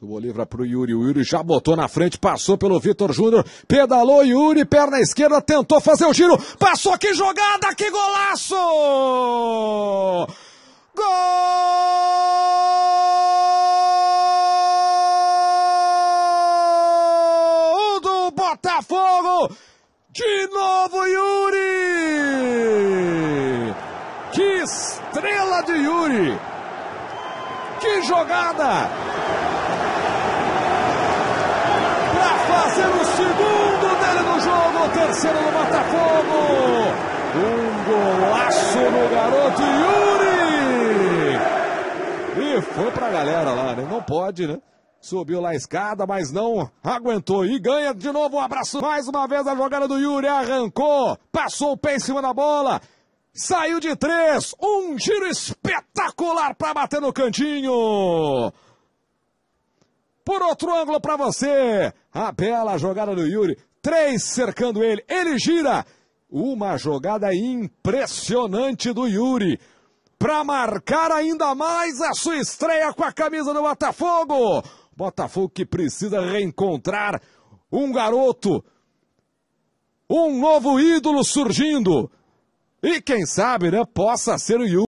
Tubou livre para o Yuri. O Yuri já botou na frente, passou pelo Vitor Júnior. Pedalou Yuri, perna esquerda, tentou fazer o giro. Passou, que jogada, que golaço! Gol do Botafogo! De novo Yuri! Que estrela de Yuri! Que jogada! parceiro do Botafogo. Um golaço no garoto Yuri. E foi pra galera lá, né? Não pode, né? Subiu lá a escada, mas não aguentou. E ganha de novo um abraço. Mais uma vez a jogada do Yuri. Arrancou. Passou o pé em cima da bola. Saiu de três, um giro espetacular para bater no cantinho. Por outro ângulo para você, a bela jogada do Yuri. Três cercando ele. Ele gira. Uma jogada impressionante do Yuri. Para marcar ainda mais a sua estreia com a camisa do Botafogo. Botafogo que precisa reencontrar um garoto. Um novo ídolo surgindo. E quem sabe, né, possa ser o Yuri.